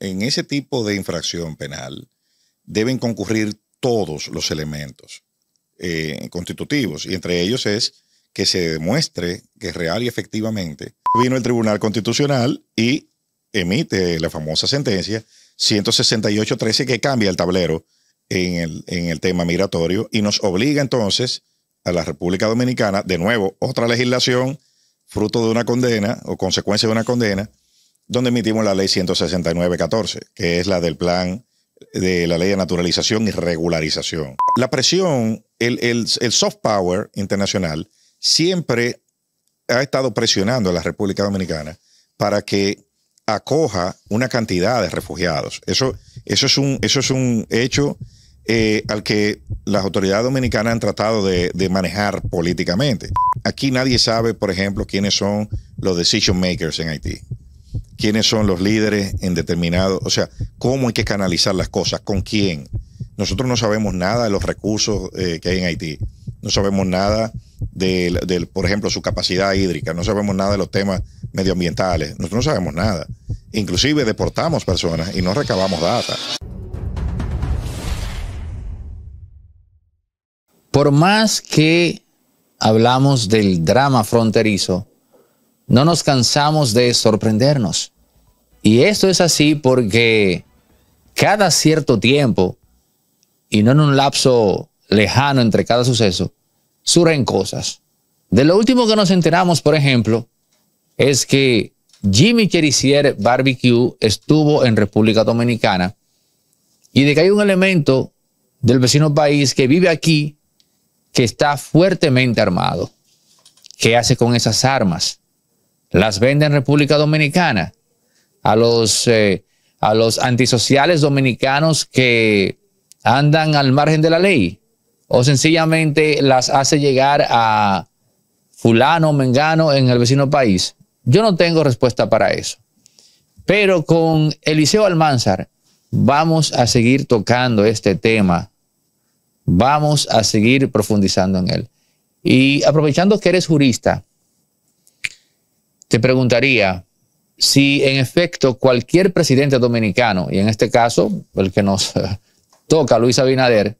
en ese tipo de infracción penal deben concurrir todos los elementos eh, constitutivos y entre ellos es que se demuestre que real y efectivamente vino el Tribunal Constitucional y emite la famosa sentencia 168.13 que cambia el tablero en el, en el tema migratorio y nos obliga entonces a la República Dominicana, de nuevo, otra legislación fruto de una condena o consecuencia de una condena, donde emitimos la ley 169-14, que es la del plan de la ley de naturalización y regularización. La presión, el, soft power internacional, siempre ha estado presionando a la República Dominicana para que acoja una cantidad de refugiados. Eso, eso, es, un, eso es un hecho eh, al que las autoridades dominicanas han tratado de, manejar políticamente. Aquí nadie sabe, por ejemplo, quiénes son los decision makers en Haití quiénes son los líderes en determinado, o sea, cómo hay que canalizar las cosas, con quién. Nosotros no sabemos nada de los recursos eh, que hay en Haití, no sabemos nada de, por ejemplo, su capacidad hídrica, no sabemos nada de los temas medioambientales, nosotros no sabemos nada. Inclusive deportamos personas y no recabamos data. Por más que hablamos del drama fronterizo, no nos cansamos de sorprendernos. Y esto es así porque cada cierto tiempo, y no en un lapso lejano entre cada suceso, surgen cosas. De lo último que nos enteramos, por ejemplo, es que Jimmy Cherisier Barbecue estuvo en República Dominicana y de que hay un elemento del vecino país que vive aquí que está fuertemente armado. ¿Qué hace con esas armas? ¿Las vende en República Dominicana? a los, eh, a los antisociales dominicanos que andan al margen de la ley o sencillamente las hace llegar a fulano, mengano en el vecino país? Yo no tengo respuesta para eso. Pero con Eliseo Almanzar vamos a seguir tocando este tema. Vamos a seguir profundizando en él. Y aprovechando que eres jurista, te preguntaría, si en efecto cualquier presidente dominicano, y en este caso el que nos eh, toca, Luis Abinader,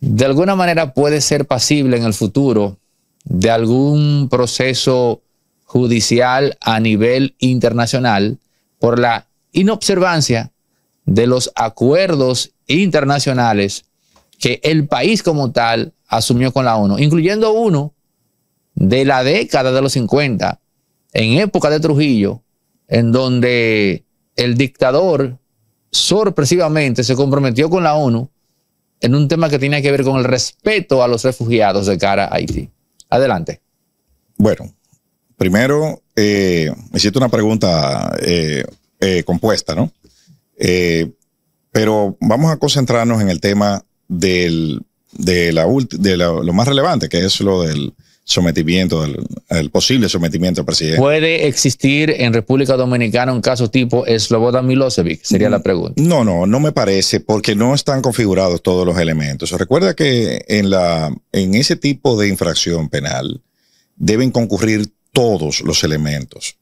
de alguna manera puede ser pasible en el futuro de algún proceso judicial a nivel internacional por la inobservancia de los acuerdos internacionales que el país como tal asumió con la ONU, incluyendo uno de la década de los 50, en época de Trujillo, en donde el dictador sorpresivamente se comprometió con la ONU en un tema que tenía que ver con el respeto a los refugiados de cara a Haití. Adelante. Bueno, primero, eh, me hiciste una pregunta eh, eh, compuesta, ¿no? pero vamos a concentrarnos en el tema de, la de lo más relevante, que es lo del, sometimiento, el posible sometimiento al presidente. ¿Puede existir en República Dominicana un caso tipo Slobodan Milosevic? Sería la mm, pregunta. No, no, no me parece porque no están configurados todos los elementos. Recuerda que en, la, en ese tipo de infracción penal deben concurrir todos los elementos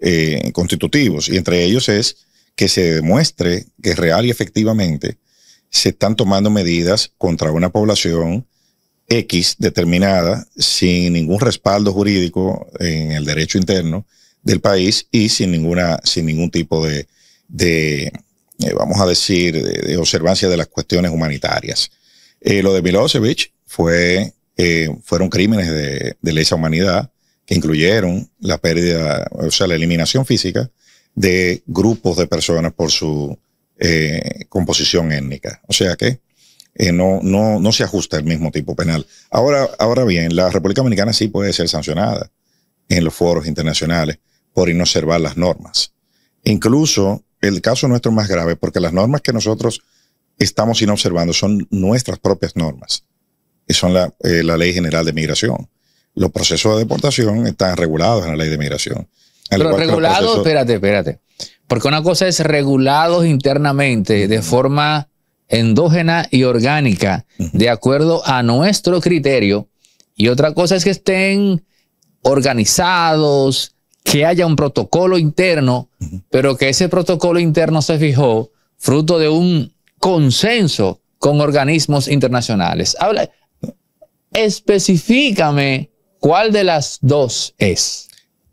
eh, constitutivos y entre ellos es que se demuestre que real y efectivamente se están tomando medidas contra una población X determinada sin ningún respaldo jurídico en el derecho interno del país y sin ninguna, sin ningún tipo de, de eh, vamos a decir, de, observancia de las cuestiones humanitarias. Eh, lo de Milosevic fue, eh, fueron crímenes de, de, lesa humanidad que incluyeron la pérdida, o sea, la eliminación física de grupos de personas por su composición étnica. O sea que eh, no, no, no se ajusta el mismo tipo penal. Ahora, ahora bien, la República Dominicana sí puede ser sancionada en los foros internacionales por inobservar las normas. Incluso el caso nuestro es más grave porque las normas que nosotros estamos inobservando son nuestras propias normas. Y son la, eh, Ley General de Migración. Los procesos de deportación están regulados en la Ley de Migración. Pero regulados, espérate, espérate. Porque una cosa es regulados internamente de forma endógena y orgánica, de acuerdo a nuestro criterio. Y otra cosa es que estén organizados, que haya un protocolo interno, pero que ese protocolo interno se fijó fruto de un consenso con organismos internacionales. Habla, específicame cuál de las dos es.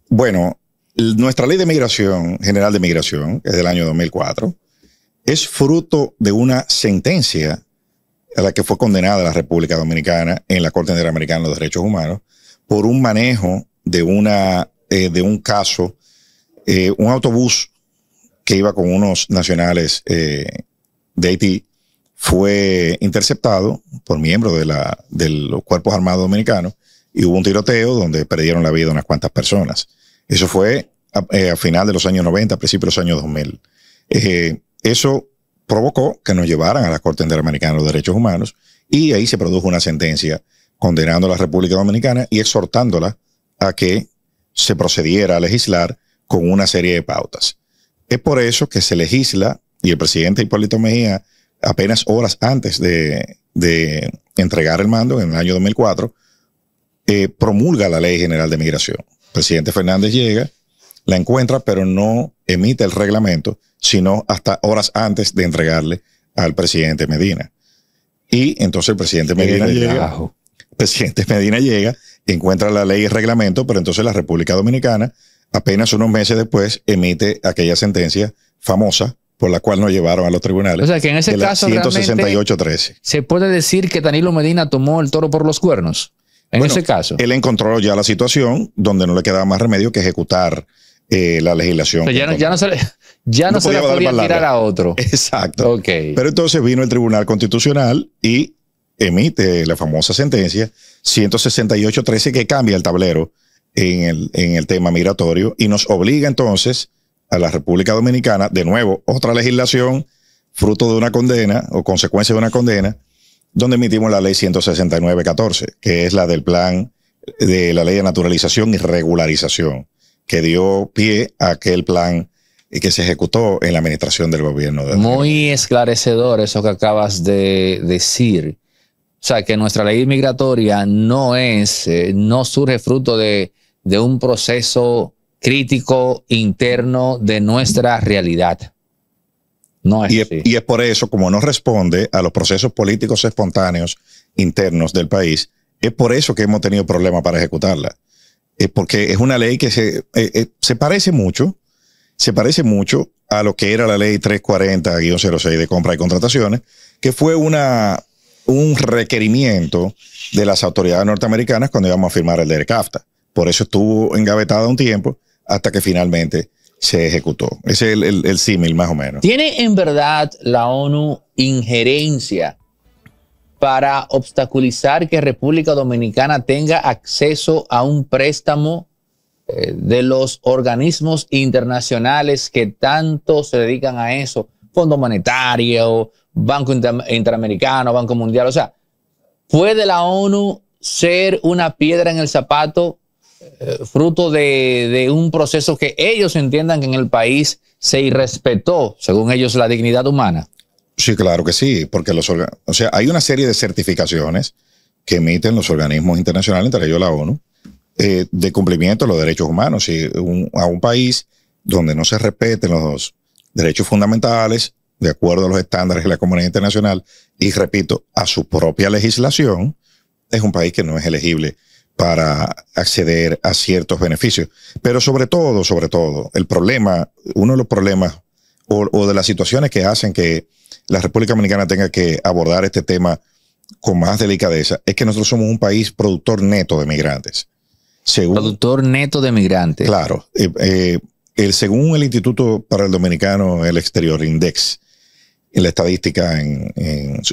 Bueno, nuestra ley de migración, general de migración, es del año 2004, es fruto de una sentencia a la que fue condenada la República Dominicana en la Corte Interamericana de los Derechos Humanos por un manejo de, una, eh, de un caso, eh, un autobús que iba con unos nacionales eh, de Haití fue interceptado por miembros de, la, de los cuerpos armados dominicanos y hubo un tiroteo donde perdieron la vida unas cuantas personas. Eso fue a, final de los años 90, a principios de los años 2000. Eh, eso provocó que nos llevaran a la Corte Interamericana de los Derechos Humanos y ahí se produjo una sentencia condenando a la República Dominicana y exhortándola a que se procediera a legislar con una serie de pautas. Es por eso que se legisla y el presidente Hipólito Mejía, apenas horas antes de, entregar el mando en el año 2004, eh, promulga la Ley General de Migración. El presidente Fernández llega la encuentra, pero no emite el reglamento, sino hasta horas antes de entregarle al presidente Medina. Y entonces el presidente Medina llega. presidente Medina llega, encuentra la ley y el reglamento, pero entonces la República Dominicana, apenas unos meses después, emite aquella sentencia famosa por la cual nos llevaron a los tribunales. O sea que en ese caso. 168-13. Se puede decir que Danilo Medina tomó el toro por los cuernos. En ese caso. Él encontró ya la situación donde no le quedaba más remedio que ejecutar eh, la legislación. ya, no, se, podía tirar a otro. Exacto. Pero entonces vino el Tribunal Constitucional y emite la famosa sentencia 168-13, que cambia el tablero en el, en el tema migratorio y nos obliga entonces a la República Dominicana, de nuevo, otra legislación fruto de una condena o consecuencia de una condena, donde emitimos la ley 14 que es la del plan de la ley de naturalización y regularización que dio pie a aquel plan y que se ejecutó en la administración del gobierno. De Muy esclarecedor eso que acabas de decir. O sea, que nuestra ley migratoria no es, eh, no surge fruto de, un proceso crítico interno de nuestra realidad. es, y, es, por eso, como no responde a los procesos políticos espontáneos internos del país, es por eso que hemos tenido problemas para ejecutarla. Eh, porque es una ley que eh, eh, se, parece mucho, se parece mucho a lo que era la ley 340-06 de compra y contrataciones, que fue una, un requerimiento de las autoridades norteamericanas cuando íbamos a firmar el DERCAFTA. Por eso estuvo engavetada un tiempo hasta que finalmente se ejecutó. Ese es el símil más o menos. ¿Tiene en verdad la ONU injerencia para obstaculizar que República Dominicana tenga acceso a un préstamo eh, de los organismos internacionales que tanto se dedican a eso, Fondo Monetario, Banco Interamericano, Banco Mundial, o sea, ¿puede la ONU ser una piedra en el zapato eh, fruto de un proceso que ellos entiendan que en el país se irrespetó, según ellos, la dignidad humana? Sí, claro que sí, porque los o sea, hay una serie de certificaciones que emiten los organismos internacionales, entre ellos la ONU, eh, de cumplimiento de los derechos humanos. a un país donde no se respeten los derechos fundamentales, de acuerdo a los estándares de la comunidad internacional, y repito, a su propia legislación, es un país que no es elegible para acceder a ciertos beneficios. Pero sobre todo, sobre todo, el problema, uno de los problemas o de las situaciones que hacen que la República Dominicana tenga que abordar este tema con más delicadeza, es que nosotros somos un país productor neto de migrantes. productor neto de migrantes. Claro. Eh, eh, el, según el Instituto para el Dominicano el Exterior, INDEX, en la estadística en,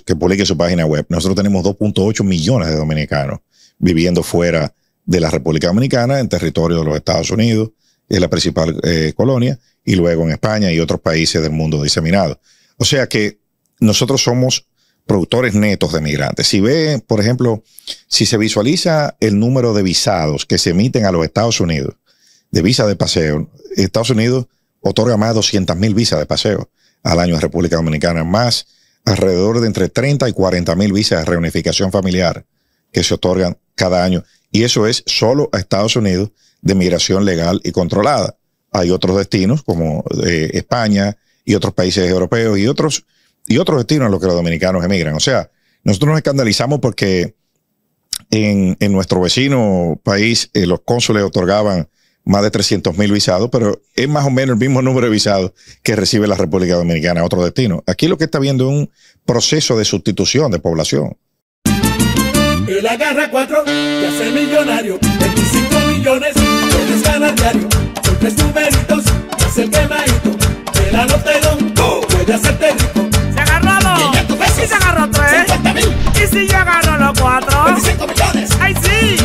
que publica su página web, nosotros tenemos 2.8 millones de dominicanos viviendo fuera de la República Dominicana, en territorio de los Estados Unidos, es la principal eh, colonia, y luego en España y otros países del mundo diseminados. O sea que nosotros somos productores netos de migrantes. Si ve, por ejemplo, si se visualiza el número de visados que se emiten a los Estados Unidos, de visa de paseo, Estados Unidos otorga más de 200.000 mil visas de paseo al año en República Dominicana, más alrededor de entre 30 y 40 mil visas de reunificación familiar que se otorgan cada año. Y eso es solo a Estados Unidos de migración legal y controlada. Hay otros destinos como eh, España, y otros países europeos y otros, y otros destinos a los que los dominicanos emigran. O sea, nosotros nos escandalizamos porque en, nuestro vecino país eh, los cónsules otorgaban más de 300 mil visados, pero es más o menos el mismo número de visados que recibe la República Dominicana, otro destino. Aquí lo que está viendo es un proceso de sustitución de población. Él agarra cuatro hace millonario. 25 millones el puede hacerte rico. Se agarró dos. Y se agarró tres. mil. Y si yo agarro los cuatro. 25 millones. sí.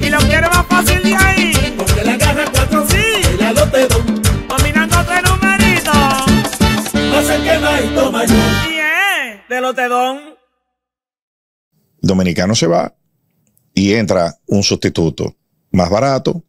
Y lo quiero más fácil de ahí. Porque la agarra cuatro. Sí. De la Notedon. Dominando tres numeritos. Hace que maito mayor. Bien. De don. Dominicano se va y entra un sustituto más barato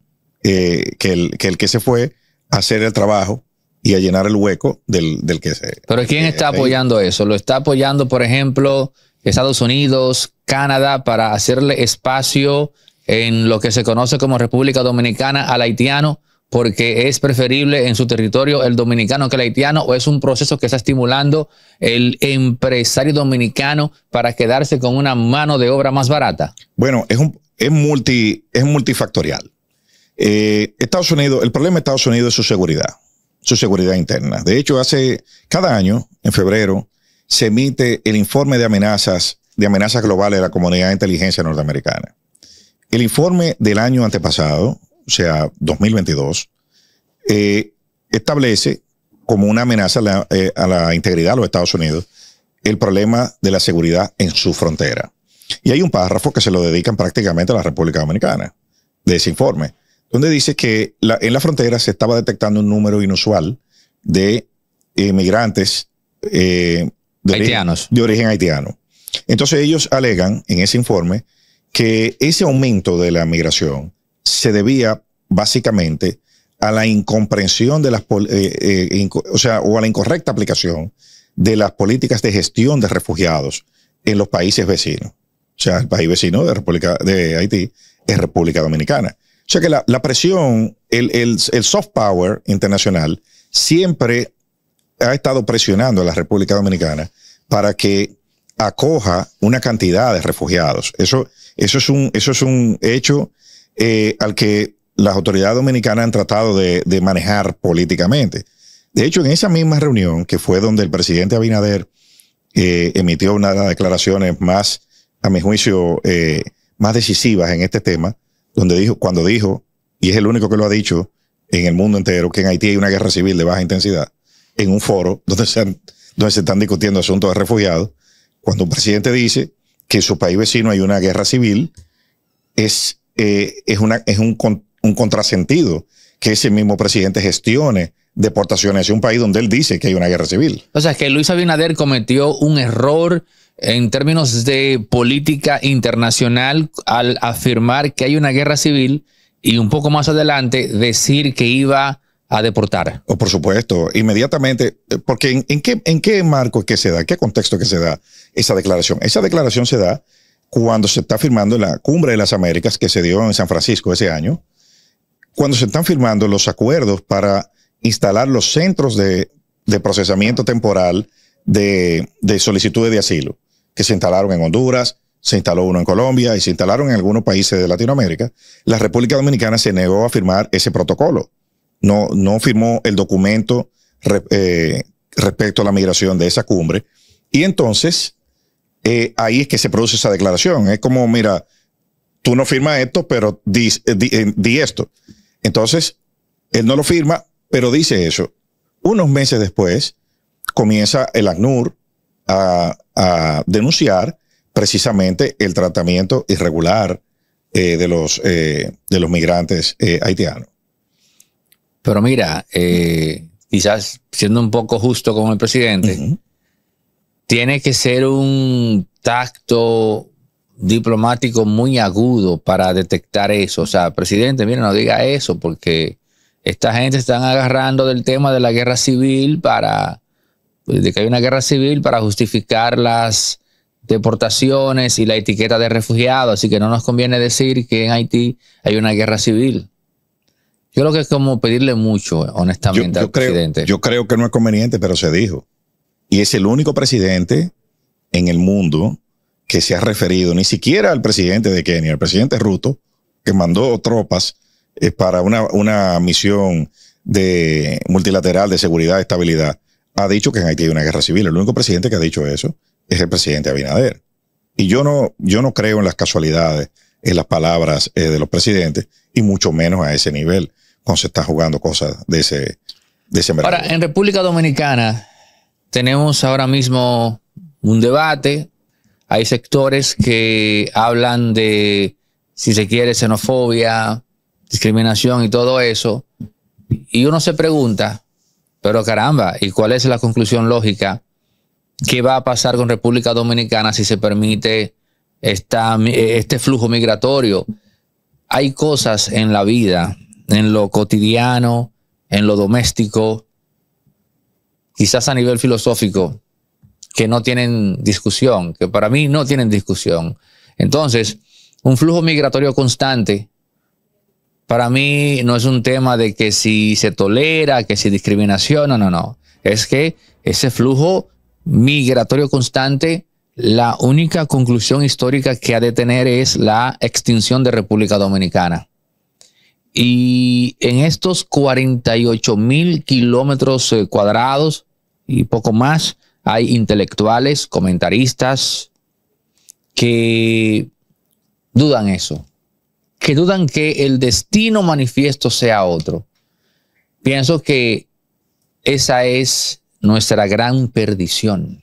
eh, que el que se fue a hacer el trabajo y a llenar el hueco del, que se... Pero ¿quién está apoyando eso? ¿Lo está apoyando, por ejemplo, Estados Unidos, Canadá, para hacerle espacio en lo que se conoce como República Dominicana al haitiano? porque es preferible en su territorio el dominicano que el haitiano o es un proceso que está estimulando el empresario dominicano para quedarse con una mano de obra más barata? Bueno, es, un, multi, es multifactorial. Eh, Estados Unidos, el problema de Estados Unidos es su seguridad su seguridad interna. De hecho, hace cada año, en febrero, se emite el informe de amenazas, de amenazas globales de la comunidad de inteligencia norteamericana. El informe del año antepasado, o sea, 2022, eh, establece como una amenaza a la, eh, a la integridad de los Estados Unidos el problema de la seguridad en su frontera. Y hay un párrafo que se lo dedican prácticamente a la República Dominicana de ese informe donde dice que en la frontera se estaba detectando un número inusual de inmigrantes eh, eh, de, Origen, haitiano. Entonces ellos alegan en ese informe que ese aumento de la migración se debía básicamente a la incomprensión de las, eh, o a la incorrecta aplicación de las políticas de gestión de refugiados en los países vecinos. O sea, el país vecino de, República, de Haití es República Dominicana sea que la, presión, el, soft power internacional siempre ha estado presionando a la República Dominicana para que acoja una cantidad de refugiados. Eso, eso, es, un, eso es un hecho eh, al que las autoridades dominicanas han tratado de, manejar políticamente. De hecho, en esa misma reunión, que fue donde el presidente Abinader eh, emitió una de las declaraciones más, a mi juicio, eh, más decisivas en este tema, donde dijo, cuando dijo, y es el único que lo ha dicho en el mundo entero, que en Haití hay una guerra civil de baja intensidad, en un foro donde se, donde se están discutiendo asuntos de refugiados, cuando un presidente dice que en su país vecino hay una guerra civil, es, eh, es, una, es un, un contrasentido que ese mismo presidente gestione deportaciones a un país donde él dice que hay una guerra civil. O sea, que Luis Abinader cometió un error en términos de política internacional al afirmar que hay una guerra civil y un poco más adelante decir que iba a deportar. Oh, por supuesto, inmediatamente, eh, porque en, qué, marco que se da, qué contexto que se da esa declaración? Esa declaración se da cuando se está firmando la Cumbre de las Américas que se dio en San Francisco ese año, cuando se están firmando los acuerdos para instalar los centros de, procesamiento temporal de solicitudes de asilo que se instalaron en Honduras, se instaló uno en Colombia y se instalaron en algunos países de Latinoamérica, la República Dominicana se negó a firmar ese protocolo. No, no firmó el documento eh, respecto a la migración de esa cumbre. Y entonces, eh, ahí es que se produce esa declaración. Es como, mira, tú no firmas esto, pero di, eh, di esto. Entonces, él no lo firma, pero dice eso. Unos meses después, comienza el ACNUR a a denunciar precisamente el tratamiento irregular eh, de, los, eh, de los migrantes eh, haitianos. Pero mira, quizás siendo un poco justo con el presidente, tiene que ser un tacto diplomático muy agudo para detectar eso. O sea, presidente, mira, no diga eso porque esta gente están agarrando del tema de la guerra civil para pues, de que hay una guerra civil para justificar las deportaciones y la etiqueta de refugiado, así que no nos conviene decir que en Haití hay una guerra civil. Yo creo que es como pedirle mucho, honestamente, yo, creo, presidente. Yo creo que no es conveniente, pero se dijo. Y es el único presidente en el mundo que se ha referido ni siquiera al presidente de Kenia, el presidente Ruto, que mandó tropas eh, para una, una misión de multilateral de seguridad y estabilidad ha dicho que en Haití hay una guerra civil. El único presidente que ha dicho eso es el presidente Abinader. Y yo no, yo no creo en las casualidades, en las palabras eh, de los presidentes, y mucho menos a ese nivel, cuando se están jugando cosas de ese, de ese mercado. Ahora, en República Dominicana tenemos ahora mismo un debate. Hay sectores que hablan de, si se quiere, xenofobia, discriminación y todo eso. Y uno se pregunta, pero caramba, ¿y cuál es la conclusión lógica? ¿Qué va a pasar con República Dominicana si se permite eh, este flujo migratorio? Hay cosas en la vida, en lo cotidiano, en lo doméstico, quizás a nivel filosófico, que no tienen discusión, que para mí no tienen discusión. Entonces, un flujo migratorio constante para mí no es un tema de que si se tolera, que si discriminación, no, no, no. Es que ese flujo migratorio constante, la única conclusión histórica que ha de tener es la extinción de República Dominicana. Y en estos 48 mil kilómetros eh, cuadrados y poco más, hay intelectuales, comentaristas que dudan eso que dudan que el destino manifiesto sea otro. Pienso que esa es nuestra gran perdición.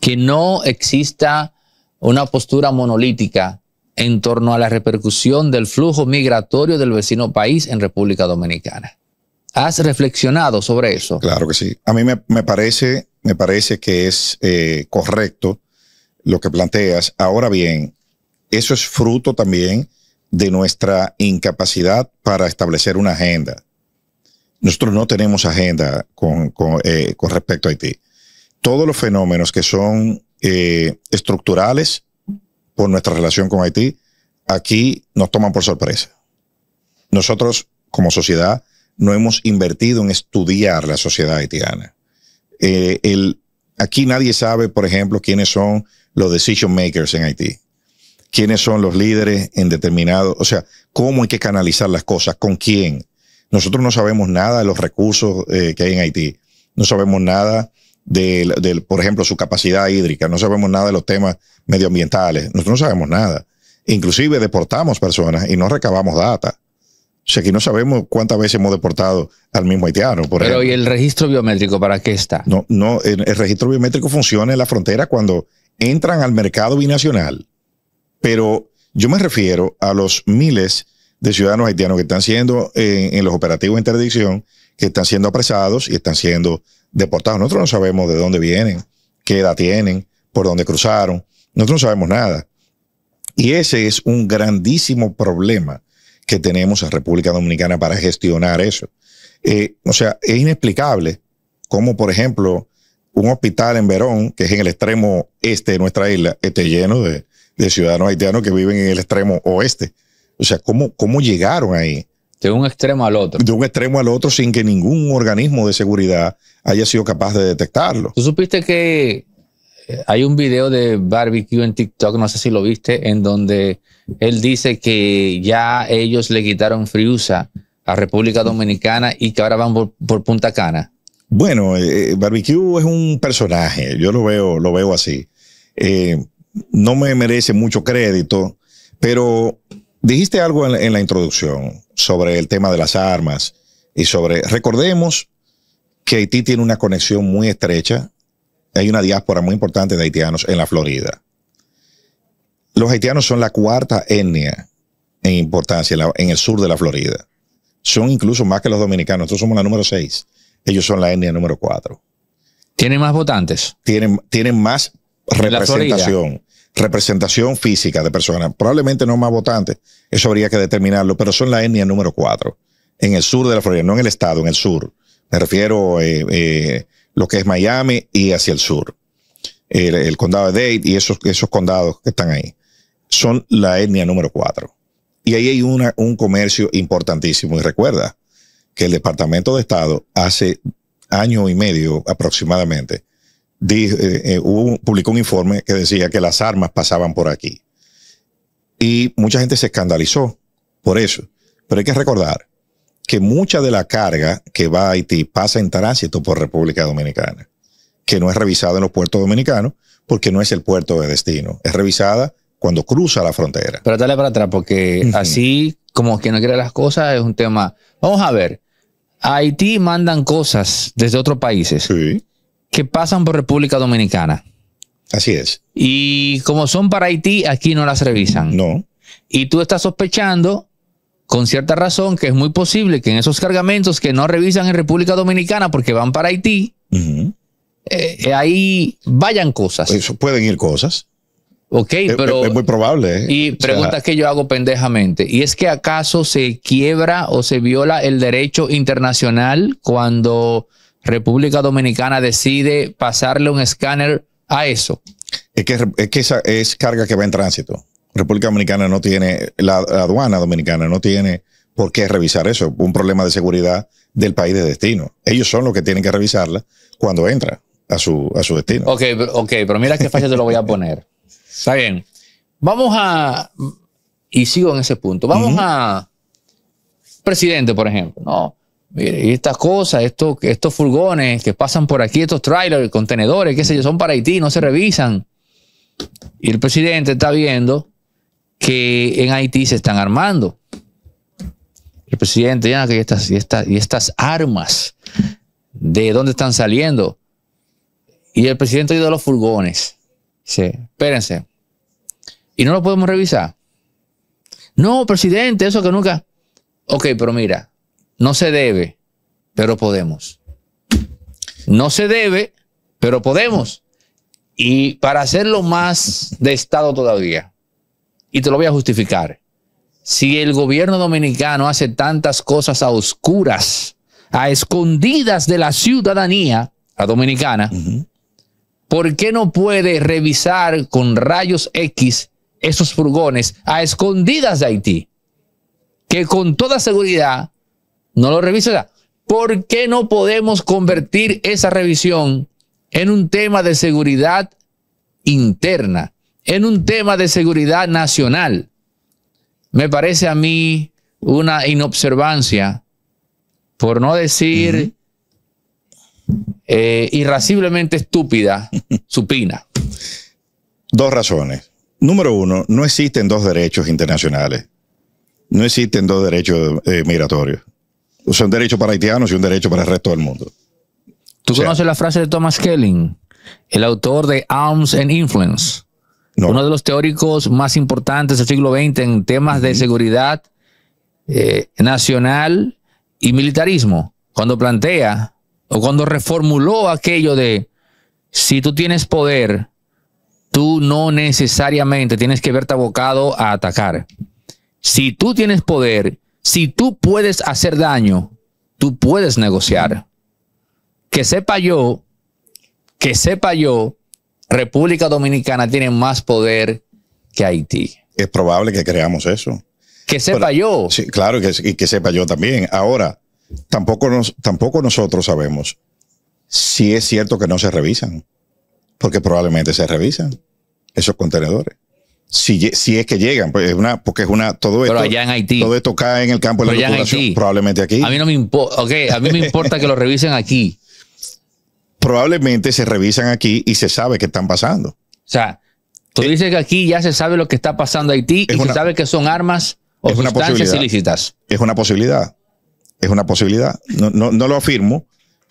Que no exista una postura monolítica en torno a la repercusión del flujo migratorio del vecino país en República Dominicana. ¿Has reflexionado sobre eso? Claro que sí. A mí me, parece, me parece que es eh, correcto lo que planteas. Ahora bien, eso es fruto también de nuestra incapacidad para establecer una agenda. Nosotros no tenemos agenda con, eh, respecto a Haití. Todos los fenómenos que son eh, estructurales por nuestra relación con Haití, aquí nos toman por sorpresa. Nosotros, como sociedad, no hemos invertido en estudiar la sociedad haitiana. Eh, aquí nadie sabe, por ejemplo, quiénes son los decision makers en Haití quiénes son los líderes en determinado, o sea, cómo hay que canalizar las cosas, con quién. Nosotros no sabemos nada de los recursos eh, que hay en Haití, no sabemos nada de, por ejemplo, su capacidad hídrica, no sabemos nada de los temas medioambientales, nosotros no sabemos nada. Inclusive deportamos personas y no recabamos data. O sea, que no sabemos cuántas veces hemos deportado al mismo haitiano. Pero ¿y el registro biométrico para qué está? No, no, el registro biométrico funciona en la frontera cuando entran al mercado binacional pero yo me refiero a los miles de ciudadanos haitianos que están siendo eh, en, los operativos de interdicción, que están siendo apresados y están siendo deportados. Nosotros no sabemos de dónde vienen, qué edad tienen, por dónde cruzaron. Nosotros no sabemos nada. Y ese es un grandísimo problema que tenemos en República Dominicana para gestionar eso. Eh, o sea, es inexplicable cómo, por ejemplo, un hospital en Verón, que es en el extremo este de nuestra isla, esté lleno de, de ciudadanos haitianos que viven en el extremo oeste. O sea, ¿cómo, cómo llegaron ahí? De un extremo al otro. De un extremo al otro sin que ningún organismo de seguridad haya sido capaz de detectarlo. Tú supiste que eh, hay un video de barbecue en TikTok, no sé si lo viste, en donde él dice que ya ellos le quitaron Friusa a República Dominicana y que ahora van por, Punta Cana. Bueno, eh, barbecue es un personaje, yo lo veo, lo veo así. Eh, no me merece mucho crédito, pero dijiste algo en, la introducción sobre el tema de las armas y sobre, recordemos que Haití tiene una conexión muy estrecha, hay una diáspora muy importante de haitianos en la Florida. Los haitianos son la cuarta etnia en importancia en, el sur de la Florida. Son incluso más que los dominicanos, nosotros somos la número seis. ellos son la etnia número cuatro. ¿Tienen más votantes? Tienen, tienen más representación representación física de personas, probablemente no más votantes, eso habría que determinarlo, pero son la etnia número cuatro, en el sur de la Florida, no en el estado, en el sur. Me refiero a eh, eh, lo que es Miami y hacia el sur. El, condado de Dade y esos, esos condados que están ahí. Son la etnia número cuatro. Y ahí hay un comercio importantísimo. Y recuerda que el Departamento de Estado hace año y medio aproximadamente eh, eh, publicó un informe que decía que las armas pasaban por aquí. Y mucha gente se escandalizó por eso. Pero hay que recordar que mucha de la carga que va a Haití pasa en tránsito por República Dominicana, que no es revisada en los puertos dominicanos porque no es el puerto de destino. Es revisada cuando cruza la frontera. Pero dale para atrás, porque así como que no quiere las cosas es un tema. Vamos a ver, Haití mandan cosas desde otros países. Sí que pasan por República Dominicana. Así es. Y como son para Haití, aquí no las revisan. No. Y tú estás sospechando, con cierta razón, que es muy posible que en esos cargamentos que no revisan en República Dominicana porque van para Haití, eh, ahí vayan cosas. Eso pueden ir cosas. Ok, pero. Es, muy probable. ¿eh? Y preguntas que yo hago pendejamente. ¿Y es que acaso se quiebra o se viola el derecho internacional cuando República Dominicana decide pasarle un escáner a eso. Es que, es esa es carga que va en tránsito. República Dominicana no tiene, la, aduana dominicana no tiene por qué revisar eso. Un problema de seguridad del país de destino. Ellos son los que tienen que revisarla cuando entra a su, destino. Ok, ok, pero mira qué fácil te lo voy a poner. Está bien. Vamos a, y sigo en ese punto, vamos a, presidente, por ejemplo, no, y estas cosas, estos, estos furgones que pasan por aquí, estos trailers, contenedores, qué sé yo, son para Haití, no se revisan. Y el presidente está viendo que en Haití se están armando. El presidente, ya que estas, y estas, y estas armas, ¿de dónde están saliendo? Y el presidente ha ido a los furgones. sí, espérense. ¿Y no lo podemos revisar? No, presidente, eso que nunca. Ok, pero mira, no se debe, pero podemos. No se debe, pero podemos. Y para hacerlo más de Estado todavía, y te lo voy a justificar, si el gobierno dominicano hace tantas cosas a oscuras, a escondidas de la ciudadanía, la dominicana, ¿por qué no puede revisar con rayos X esos furgones a escondidas de Haití? Que con toda seguridad no lo revisa. ¿Por qué no podemos convertir esa revisión en un tema de seguridad interna, en un tema de seguridad nacional? Me parece a mí una inobservancia, por no decir eh, irraciblemente estúpida, supina. Dos razones. Número uno, no existen dos derechos internacionales. No existen dos derechos eh, migratorios un derecho para haitianos y un derecho para el resto del mundo. ¿Tú conoces la frase de Thomas Kelling, el autor de Arms and Influence? Uno de los teóricos más importantes del siglo XX en temas de seguridad eh, nacional y militarismo, cuando plantea o cuando reformuló aquello de si tú tienes poder, tú no necesariamente tienes que verte abocado a atacar. Si tú tienes poder si tú puedes hacer daño, tú puedes negociar. Que sepa yo, que sepa yo, República Dominicana tiene más poder que Haití. Es probable que creamos eso. Que sepa yo. Sí, claro, que, y que sepa yo también. Ahora, tampoco, tampoco nosotros sabemos si es cierto que no se revisan, porque probablemente se revisan esos contenedores si, es que llegan, pues, porque es una, todo esto. allá en Haití. Todo esto cae en el campo de la población. Probablemente aquí. A mí no me importa, a mí me importa que lo revisen aquí. Probablemente se revisan aquí y se sabe qué están pasando. O sea, tú eh, dices que aquí ya se sabe lo que está pasando en Haití y se sabe que son armas o es una ilícitas. Es una posibilidad. Es una posibilidad. No, no lo afirmo,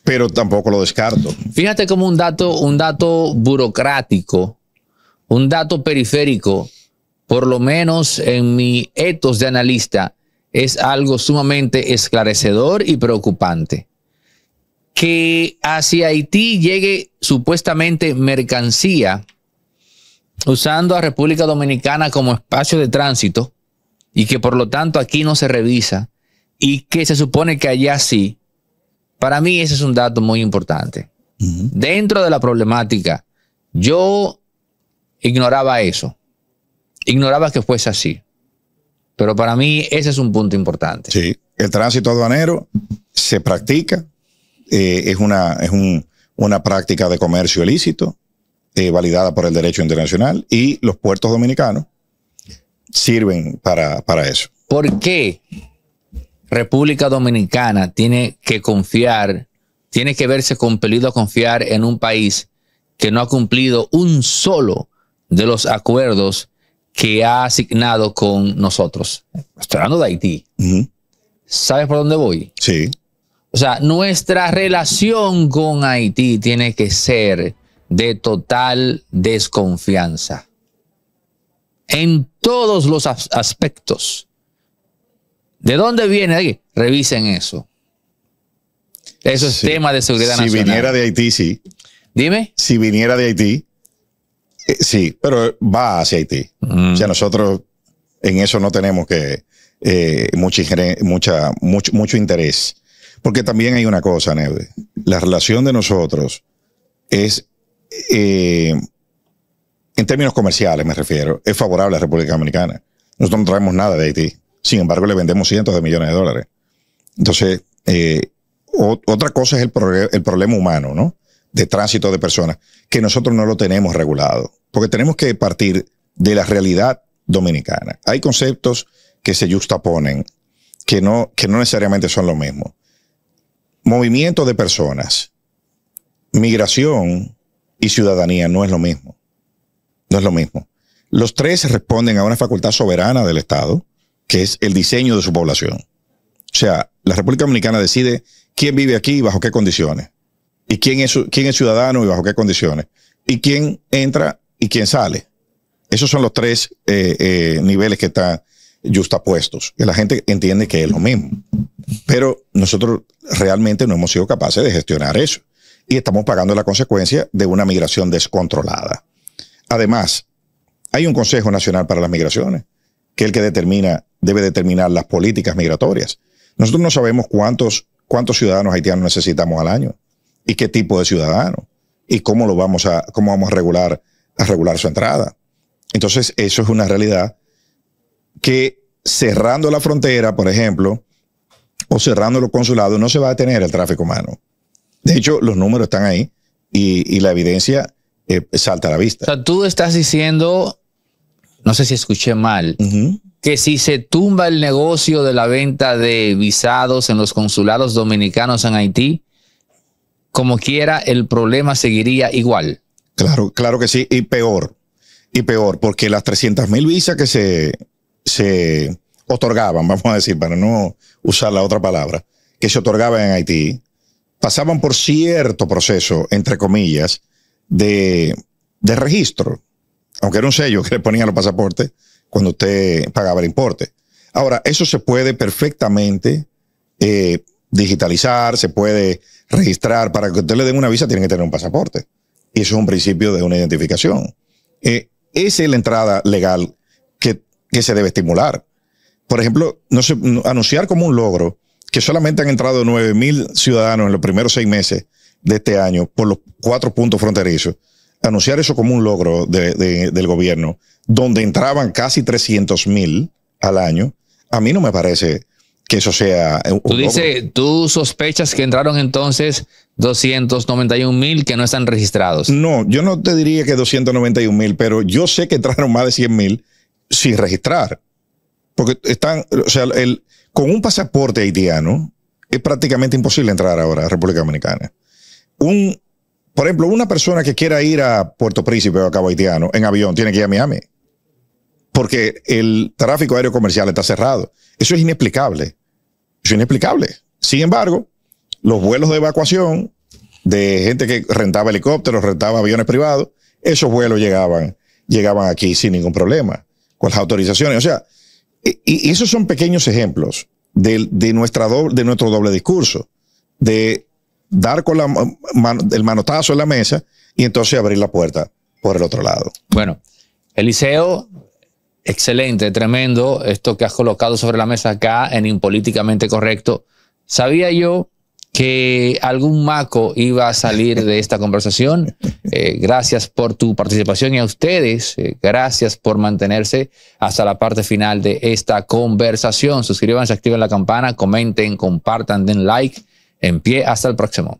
pero tampoco lo descarto. Fíjate como un dato, un dato burocrático un dato periférico, por lo menos en mi etos de analista, es algo sumamente esclarecedor y preocupante. Que hacia Haití llegue supuestamente mercancía usando a República Dominicana como espacio de tránsito y que por lo tanto aquí no se revisa y que se supone que allá sí, para mí ese es un dato muy importante. Dentro de la problemática, yo ignoraba eso. Ignoraba que fuese así. Pero para mí ese es un punto importante. Sí, el tránsito aduanero se practica, eh, es, una, una práctica de comercio ilícito, eh, validada por el derecho internacional, y los puertos dominicanos sirven para, para eso. ¿Por qué República Dominicana tiene que confiar, tiene que verse compelido a confiar en un país que no ha cumplido un solo de los acuerdos que ha asignado con nosotros. Estoy hablando de Haití. ¿Sabes por dónde voy? Sí. O sea, nuestra relación con Haití tiene que ser de total desconfianza. En todos los aspectos. ¿De dónde viene? Ahí? Revisen eso. Eso es tema de seguridad nacional. Si viniera de Haití, sí. Dime. Si viniera de Haití. Eh, sí, pero va hacia Haití. Mm. O sea, nosotros en eso no tenemos que eh, mucha, mucho, mucho interés. Porque también hay una cosa, Neve. La relación de nosotros es, eh, en términos comerciales me refiero, es favorable a la República Dominicana. Nosotros no traemos nada de Haití. Sin embargo, le vendemos cientos de millones de dólares. Entonces, otra cosa es el problema humano, ¿no? de tránsito de personas, que nosotros no lo tenemos regulado, porque tenemos que partir de la realidad dominicana. Hay conceptos que se juxtaponen, que no, que no necesariamente son lo mismo. Movimiento de personas, migración y ciudadanía no es lo mismo. No es lo mismo. Los tres responden a una facultad soberana del Estado, que es el diseño de su población. O sea, la República Dominicana decide quién vive aquí y bajo qué condiciones y quién es, quién es ciudadano y bajo qué condiciones, y quién entra y quién sale. Esos son los tres eh, eh, niveles que están justapuestos, Y la gente entiende que es lo mismo. Pero nosotros realmente no hemos sido capaces de gestionar eso y estamos pagando la consecuencia de una migración descontrolada. Además, hay un Consejo Nacional para las Migraciones, que es el que determina, debe determinar las políticas migratorias. Nosotros no sabemos cuántos, cuántos ciudadanos haitianos necesitamos al año y qué tipo de ciudadano y cómo lo vamos a, cómo vamos a regular, a regular su entrada. Entonces, eso es una realidad que cerrando la frontera, por ejemplo, o cerrando los consulados, no se va a detener el tráfico humano. De hecho, los números están ahí y, la evidencia eh, salta a la vista. tú estás diciendo, no sé si escuché mal, que si se tumba el negocio de la venta de visados en los consulados dominicanos en Haití, como quiera, el problema seguiría igual. Claro, claro que sí, y peor, y peor, porque las 300 mil visas que se, se otorgaban, vamos a decir, para no usar la otra palabra, que se otorgaban en Haití, pasaban por cierto proceso, entre comillas, de, de registro, aunque era un sello que le ponían los pasaportes cuando usted pagaba el importe. Ahora, eso se puede perfectamente eh, digitalizar, se puede registrar, para que usted le den una visa, tiene que tener un pasaporte. Y eso es un principio de una identificación. Eh, esa es la entrada legal que, se debe estimular. Por ejemplo, no anunciar como un logro que solamente han entrado 9 mil ciudadanos en los primeros seis meses de este año por los cuatro puntos fronterizos. Anunciar eso como un logro del gobierno, donde entraban casi 300 mil al año, a mí no me parece que eso sea Tú dices, tú sospechas que entraron entonces 291 mil que no están registrados. No, yo no te diría que 291 mil, pero yo sé que entraron más de 100 mil sin registrar. Porque están, o sea, el, con un pasaporte haitiano es prácticamente imposible entrar ahora a República Dominicana. Un, por ejemplo, una persona que quiera ir a Puerto Príncipe o a Cabo Haitiano en avión tiene que ir a Miami porque el tráfico aéreo comercial está cerrado. Eso es inexplicable. Eso es inexplicable. Sin embargo, los vuelos de evacuación de gente que rentaba helicópteros, rentaba aviones privados, esos vuelos llegaban, llegaban aquí sin ningún problema, con las autorizaciones. O sea, y, esos son pequeños ejemplos de, nuestro doble discurso, de dar con el manotazo en la mesa y entonces abrir la puerta por el otro lado. Bueno, Eliseo, Excelente, tremendo esto que has colocado sobre la mesa acá en Impolíticamente Correcto. Sabía yo que algún maco iba a salir de esta conversación. Eh, gracias por tu participación y a ustedes, eh, gracias por mantenerse hasta la parte final de esta conversación. Suscríbanse, activen la campana, comenten, compartan, den like. En pie, hasta el próximo.